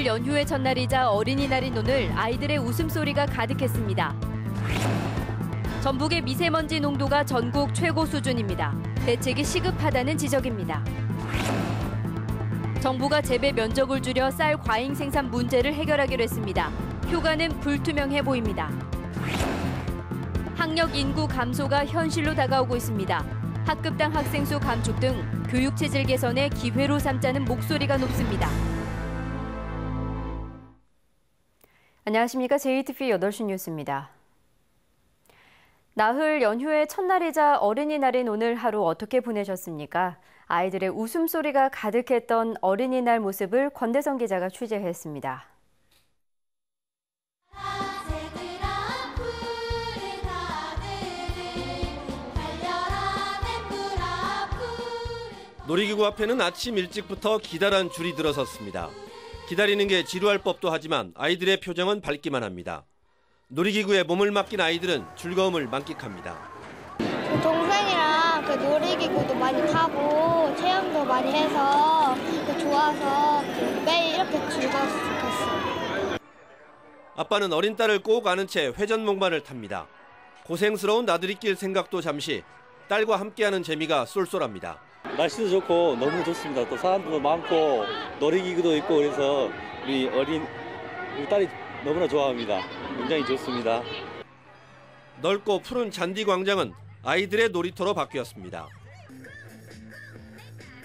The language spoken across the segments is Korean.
설 연휴의 첫날이자 어린이날인 오늘 아이들의 웃음소리가 가득했습니다. 전북의 미세먼지 농도가 전국 최고 수준입니다. 대책이 시급하다는 지적입니다. 정부가 재배 면적을 줄여 쌀 과잉 생산 문제를 해결하기로 했습니다. 효과는 불투명해 보입니다. 학력 인구 감소가 현실로 다가오고 있습니다. 학급당 학생 수 감축 등 교육 체질 개선의 기회로 삼자는 목소리가 높습니다. 안녕하십니까. JTV 8시 뉴스입니다. 나흘 연휴의 첫날이자 어린이날인 오늘 하루 어떻게 보내셨습니까? 아이들의 웃음소리가 가득했던 어린이날 모습을 권대성 기자가 취재했습니다. 놀이기구 앞에는 아침 일찍부터 기다란 줄이 들어섰습니다. 기다리는 게 지루할 법도 하지만 아이들의 표정은 밝기만 합니다. 놀이기구에 몸을 맡긴 아이들은 즐거움을 만끽합니다. 동생이랑 그 놀이기구도 많이 타고 체험도 많이 해서 그 좋아서 매일 이렇게 즐거웠으면 좋겠어요. 아빠는 어린 딸을 꼭 안은 채 회전목마를 탑니다. 고생스러운 나들이길 생각도 잠시 딸과 함께하는 재미가 쏠쏠합니다. 날씨도 좋고 너무 좋습니다. 또 사람도 많고 놀이기구도 있고 그래서 우리 어린 우리 딸이 너무나 좋아합니다. 굉장히 좋습니다. 넓고 푸른 잔디 광장은 아이들의 놀이터로 바뀌었습니다.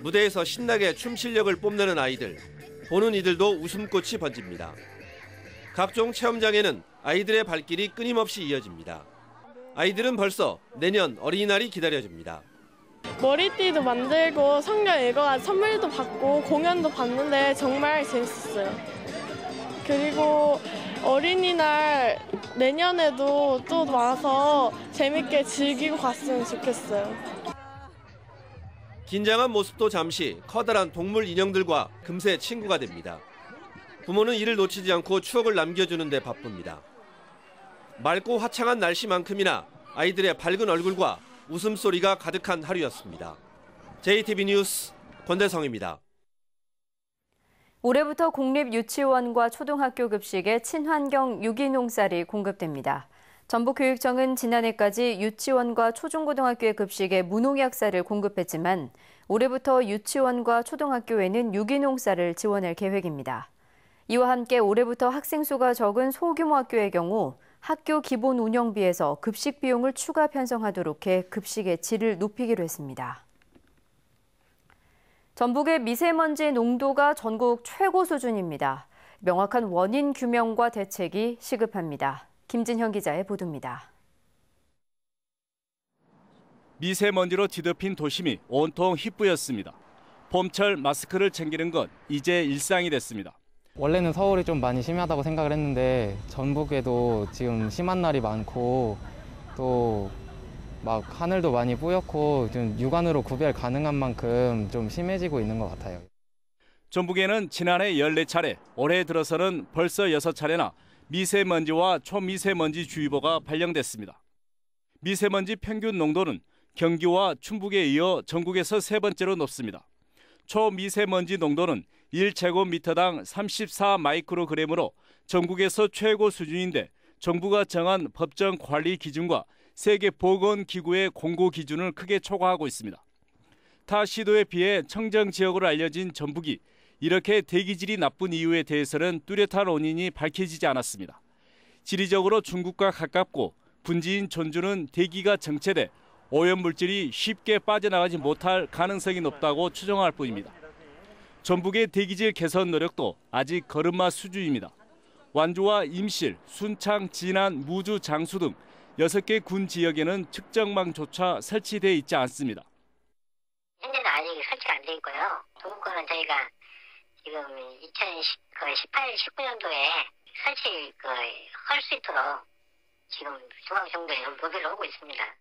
무대에서 신나게 춤 실력을 뽐내는 아이들, 보는 이들도 웃음꽃이 번집니다. 각종 체험장에는 아이들의 발길이 끊임없이 이어집니다. 아이들은 벌써 내년 어린이날이 기다려집니다. 머리띠도 만들고 성경 읽어 선물도 받고 공연도 봤는데 정말 재밌었어요. 그리고 어린이날 내년에도 또 와서 재밌게 즐기고 갔으면 좋겠어요. 긴장한 모습도 잠시 커다란 동물 인형들과 금세 친구가 됩니다. 부모는 이를 놓치지 않고 추억을 남겨주는 데 바쁩니다. 맑고 화창한 날씨만큼이나 아이들의 밝은 얼굴과 웃음소리가 가득한 하루였습니다. JTB 뉴스 권대성입니다. 올해부터 공립 유치원과 초등학교 급식에 친환경 유기농 쌀이 공급됩니다. 전북교육청은 지난해까지 유치원과 초중고등학교의 급식에 무농약 쌀을 공급했지만 올해부터 유치원과 초등학교에는 유기농 쌀을 지원할 계획입니다. 이와 함께 올해부터 학생 수가 적은 소규모 학교의 경우 학교 기본 운영비에서 급식 비용을 추가 편성하도록 해 급식의 질을 높이기로 했습니다. 전북의 미세먼지 농도가 전국 최고 수준입니다. 명확한 원인 규명과 대책이 시급합니다. 김진현 기자의 보도입니다. 미세먼지로 뒤덮인 도심이 온통 희뿌였습니다. 봄철 마스크를 챙기는 건 이제 일상이 됐습니다. 원래는 서울이 좀 많이 심하다고 생각을 했는데 전북에도 지금 심한 날이 많고 또 막 하늘도 많이 뿌옇고 좀 육안으로 구별 가능한 만큼 좀 심해지고 있는 것 같아요. 전북에는 지난해 14차례, 올해 들어서는 벌써 6차례나 미세먼지와 초미세먼지 주의보가 발령됐습니다. 미세먼지 평균 농도는 경기와 충북에 이어 전국에서 세 번째로 높습니다. 초미세먼지 농도는 1제곱미터당 34마이크로그램으로 전국에서 최고 수준인데 정부가 정한 법정 관리 기준과 세계 보건기구의 공고 기준을 크게 초과하고 있습니다. 타 시도에 비해 청정 지역으로 알려진 전북이 이렇게 대기질이 나쁜 이유에 대해서는 뚜렷한 원인이 밝혀지지 않았습니다. 지리적으로 중국과 가깝고 분지인 전주는 대기가 정체돼 오염물질이 쉽게 빠져나가지 못할 가능성이 높다고 추정할 뿐입니다. 전북의 대기질 개선 노력도 아직 걸음마 수준입니다. 완주와 임실, 순창, 진안, 무주, 장수 등 6개 군 지역에는 측정망조차 설치돼 있지 않습니다. 현재는 아직 설치안돼 있고요. 동북권은 저희가 지금 2018, 19년도에 설치 할수 있도록 지금 중앙정부에 모델을 하고 있습니다.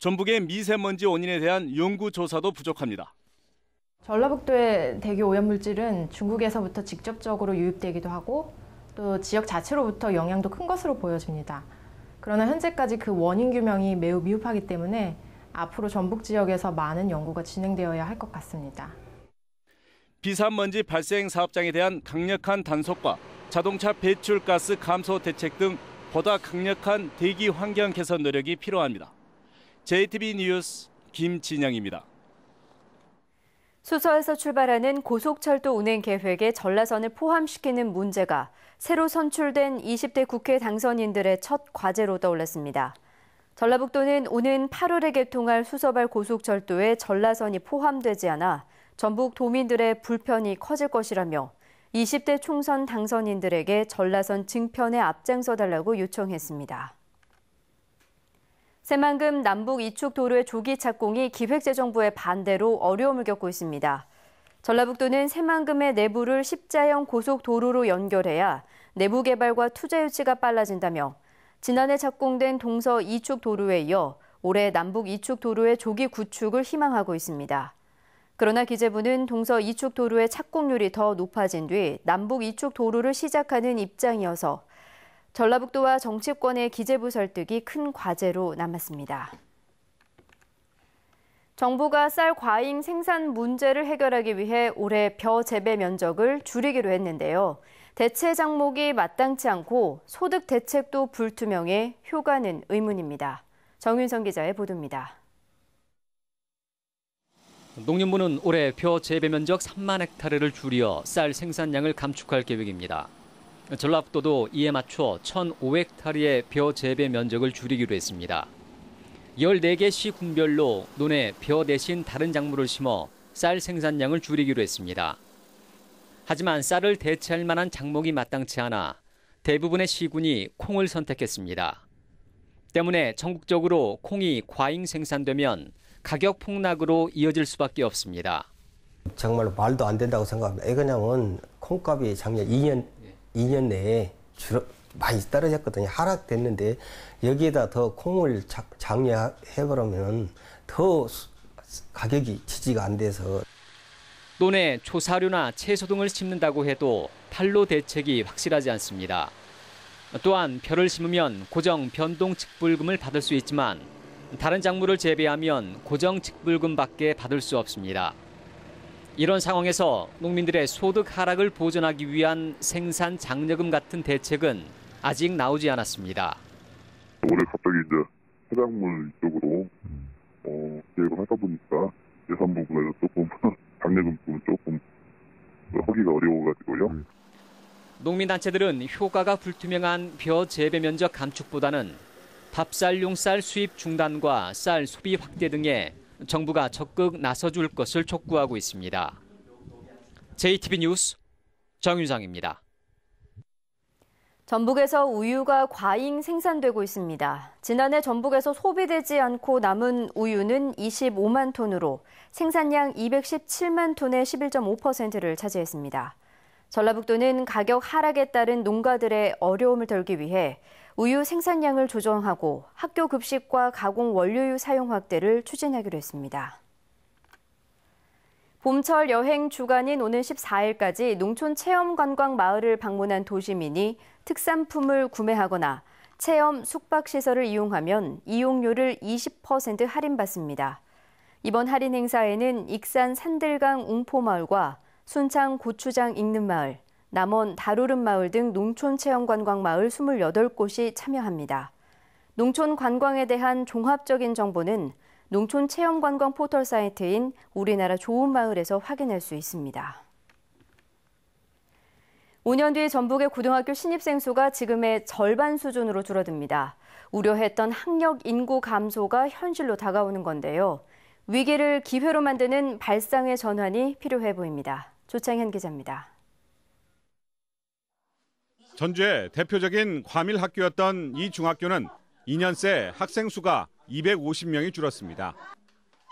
전북의 미세먼지 원인에 대한 연구 조사도 부족합니다. 전라북도의 대기 오염물질은 중국에서부터 직접적으로 유입되기도 하고 또 지역 자체로부터 영향도 큰 것으로 보여집니다. 그러나 현재까지 그 원인 규명이 매우 미흡하기 때문에 앞으로 전북 지역에서 많은 연구가 진행되어야 할 것 같습니다. 비산먼지 발생 사업장에 대한 강력한 단속과 자동차 배출가스 감소 대책 등 보다 강력한 대기 환경 개선 노력이 필요합니다. JTB 뉴스 김진영입니다. 수서에서 출발하는 고속철도 운행 계획에 전라선을 포함시키는 문제가 새로 선출된 20대 국회 당선인들의 첫 과제로 떠올랐습니다. 전라북도는 오는 8월에 개통할 수서발 고속철도에 전라선이 포함되지 않아 전북 도민들의 불편이 커질 것이라며 20대 총선 당선인들에게 전라선 증편에 앞장서 달라고 요청했습니다. 새만금 남북 이축 도로의 조기 착공이 기획재정부의 반대로 어려움을 겪고 있습니다. 전라북도는 새만금의 내부를 십자형 고속도로로 연결해야 내부 개발과 투자 유치가 빨라진다며 지난해 착공된 동서 이축 도로에 이어 올해 남북 이축 도로의 조기 구축을 희망하고 있습니다. 그러나 기재부는 동서 이축 도로의 착공률이 더 높아진 뒤 남북 이축 도로를 시작하는 입장이어서 전라북도와 정치권의 기재부 설득이 큰 과제로 남았습니다. 정부가 쌀 과잉 생산 문제를 해결하기 위해 올해 벼 재배 면적을 줄이기로 했는데요. 대체 작목이 마땅치 않고 소득 대책도 불투명해 효과는 의문입니다. 정윤성 기자의 보도입니다. 농림부는 올해 벼 재배 면적 3만 헥타르를 줄여 쌀 생산량을 감축할 계획입니다. 전라북도도 이에 맞춰 1,500타리의 벼 재배 면적을 줄이기로 했습니다. 14개 시 군별로 논에 벼 대신 다른 작물을 심어 쌀 생산량을 줄이기로 했습니다. 하지만 쌀을 대체할 만한 작목이 마땅치 않아 대부분의 시군이 콩을 선택했습니다. 때문에 전국적으로 콩이 과잉 생산되면 가격 폭락으로 이어질 수밖에 없습니다. 정말로 말도 안 된다고 생각합니다. 애그냥은 콩값이 작년 2년 2년 내에 줄어, 많이 떨어졌거든요. 하락됐는데 여기에다 더 콩을 장려해버리면 더 가격이 지지가 안 돼서. 논에 초사료나 채소 등을 심는다고 해도 판로 대책이 확실하지 않습니다. 또한 벼를 심으면 고정 변동 직불금을 받을 수 있지만 다른 작물을 재배하면 고정 직불금밖에 받을 수 없습니다. 이런 상황에서 농민들의 소득 하락을 보전하기 위한 생산 장려금 같은 대책은 아직 나오지 않았습니다. 올해 갑자기 이제 해장물 쪽으로 어, 계획을 하다 보니까 예산 부분에서 조금 장려금 부분 조금 허기가 어려워가지고요. 음. 농민단체들은 효과가 불투명한 벼 재배 면적 감축보다는 밥쌀 용쌀 수입 중단과 쌀 소비 확대 등의 정부가 적극 나서줄 것을 촉구하고 있습니다. JTB 뉴스 정윤상입니다. 전북에서 우유가 과잉 생산되고 있습니다. 지난해 전북에서 소비되지 않고 남은 우유는 25만 톤으로 생산량 217만 톤의 11.5%를 차지했습니다. 전라북도는 가격 하락에 따른 농가들의 어려움을 덜기 위해 우유 생산량을 조정하고 학교 급식과 가공 원료유 사용 확대를 추진하기로 했습니다. 봄철 여행 주간인 오는 14일까지 농촌 체험 관광 마을을 방문한 도시민이 특산품을 구매하거나 체험 숙박시설을 이용하면 이용료를 20% 할인받습니다. 이번 할인 행사에는 익산 산들강 웅포마을과 순창 고추장 익는 마을, 남원 다루름 마을 등 농촌 체험 관광 마을 28곳이 참여합니다. 농촌 관광에 대한 종합적인 정보는 농촌 체험 관광 포털 사이트인 우리나라 좋은 마을에서 확인할 수 있습니다. 5년 뒤 전북의 고등학교 신입생 수가 지금의 절반 수준으로 줄어듭니다. 우려했던 학력 인구 감소가 현실로 다가오는 건데요. 위기를 기회로 만드는 발상의 전환이 필요해 보입니다. 조창현 기자입니다. 전주의 대표적인 과밀 학교였던 이 중학교는 2년 새 학생 수가 250명이 줄었습니다.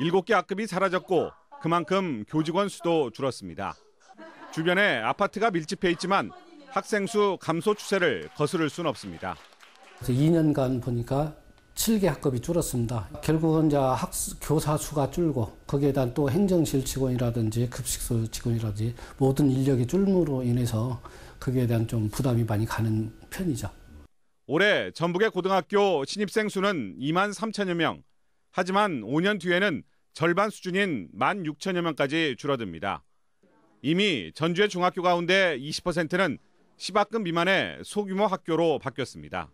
7개 학급이 사라졌고 그만큼 교직원 수도 줄었습니다. 주변에 아파트가 밀집해 있지만 학생 수 감소 추세를 거스를 순 없습니다. 2년간 보니까 7개 학급이 줄었습니다. 결국은 이제 학 교사 수가 줄고 거기에 대한 또 행정실 직원이라든지 급식소 직원이라든지 모든 인력이 줄므로 인해서 그기에 대한 좀 부담이 많이 가는 편이죠. 올해 전북의 고등학교 신입생 수는 2만 3천여 명. 하지만 5년 뒤에는 절반 수준인 1만 6천여 명까지 줄어듭니다. 이미 전주의 중학교 가운데 20%는 1 0학금 미만의 소규모 학교로 바뀌었습니다.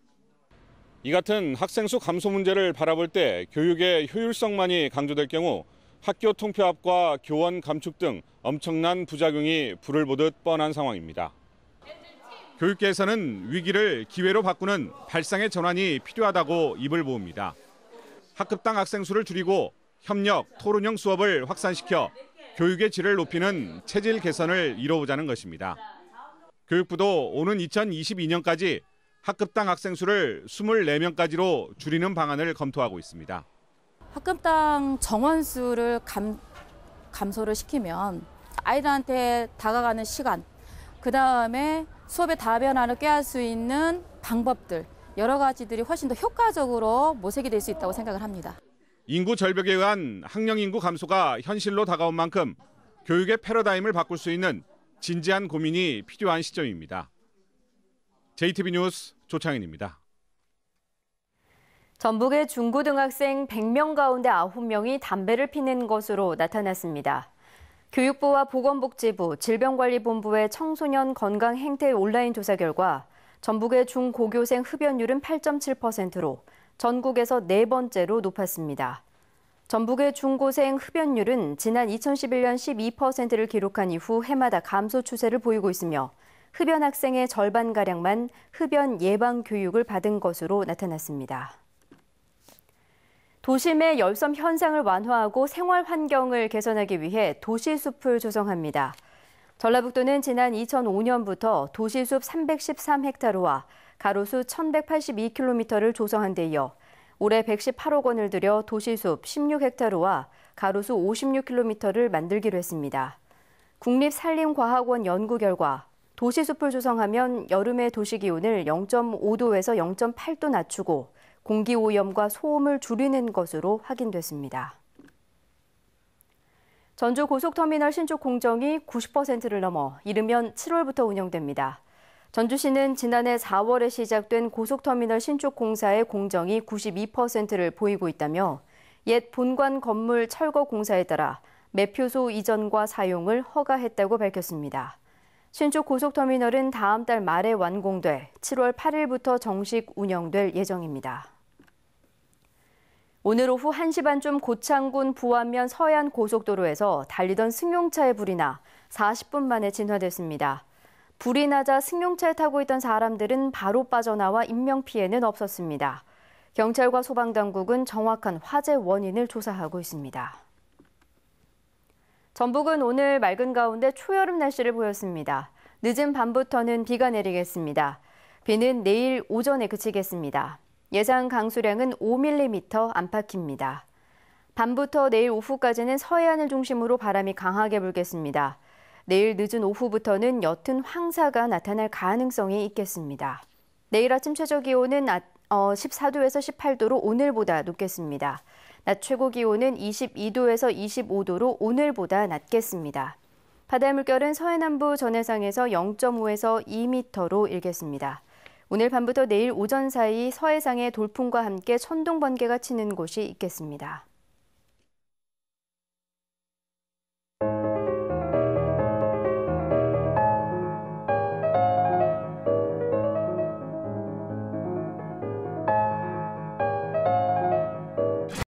이 같은 학생 수 감소 문제를 바라볼 때 교육의 효율성만이 강조될 경우 학교 통폐합과 교원 감축 등 엄청난 부작용이 불을 보듯 뻔한 상황입니다. 교육계에서는 위기를 기회로 바꾸는 발상의 전환이 필요하다고 입을 모읍니다. 학급당 학생 수를 줄이고 협력, 토론형 수업을 확산시켜 교육의 질을 높이는 체질 개선을 이뤄보자는 것입니다. 교육부도 오는 2022년까지 학급당 학생 수를 24명까지로 줄이는 방안을 검토하고 있습니다. 학급당 정원 수를 감, 감소를 시키면 아이들한테 다가가는 시간, 그 다음에 수업의다변안을 꾀할 수 있는 방법들 여러 가지들이 훨씬 더 효과적으로 모색이 될 수 있다고 생각을 합니다. 인구 절벽에 의한 학령 인구 감소가 현실로 다가온 만큼 교육의 패러다임을 바꿀 수 있는 진지한 고민이 필요한 시점입니다. JTB 뉴스 조창인입니다 전북의 중고등학생 100명 가운데 9명이 담배를 피는 것으로 나타났습니다. 교육부와 보건복지부, 질병관리본부의 청소년 건강 행태 온라인 조사 결과 전북의 중고교생 흡연율은 8.7%로 전국에서 네 번째로 높았습니다. 전북의 중고생 흡연율은 지난 2011년 12%를 기록한 이후 해마다 감소 추세를 보이고 있으며 흡연 학생의 절반가량만 흡연 예방 교육을 받은 것으로 나타났습니다. 도심의 열섬 현상을 완화하고 생활 환경을 개선하기 위해 도시숲을 조성합니다. 전라북도는 지난 2005년부터 도시숲 313헥타르와 가로수 1182km를 조성한 데 이어 올해 118억 원을 들여 도시숲 16헥타르와 가로수 56km를 만들기로 했습니다. 국립산림과학원 연구 결과 도시숲을 조성하면 여름의 도시 기온을 0.5도에서 0.8도 낮추고 공기 오염과 소음을 줄이는 것으로 확인됐습니다. 전주 고속터미널 신축 공정이 90%를 넘어 이르면 7월부터 운영됩니다. 전주시는 지난해 4월에 시작된 고속터미널 신축 공사의 공정이 92%를 보이고 있다며 옛 본관 건물 철거 공사에 따라 매표소 이전과 사용을 허가했다고 밝혔습니다. 신축 고속터미널은 다음 달 말에 완공돼 7월 8일부터 정식 운영될 예정입니다. 오늘 오후 1시 반쯤 고창군 부안면 서해안 고속도로에서 달리던 승용차의 불이 나 40분 만에 진화됐습니다. 불이 나자 승용차에 타고 있던 사람들은 바로 빠져나와 인명피해는 없었습니다. 경찰과 소방당국은 정확한 화재 원인을 조사하고 있습니다. 전북은 오늘 맑은 가운데 초여름 날씨를 보였습니다. 늦은 밤부터는 비가 내리겠습니다. 비는 내일 오전에 그치겠습니다. 예상 강수량은 5mm 안팎입니다. 밤부터 내일 오후까지는 서해안을 중심으로 바람이 강하게 불겠습니다. 내일 늦은 오후부터는 옅은 황사가 나타날 가능성이 있겠습니다. 내일 아침 최저 기온은 14도에서 아, 어, 18도로 오늘보다 높겠습니다. 낮 최고 기온은 22도에서 25도로 오늘보다 낮겠습니다. 바다 물결은 서해남부 전해상에서 0.5에서 2m로 일겠습니다. 오늘 밤부터 내일 오전 사이 서해상에 돌풍과 함께 천둥 번개가 치는 곳이 있겠습니다.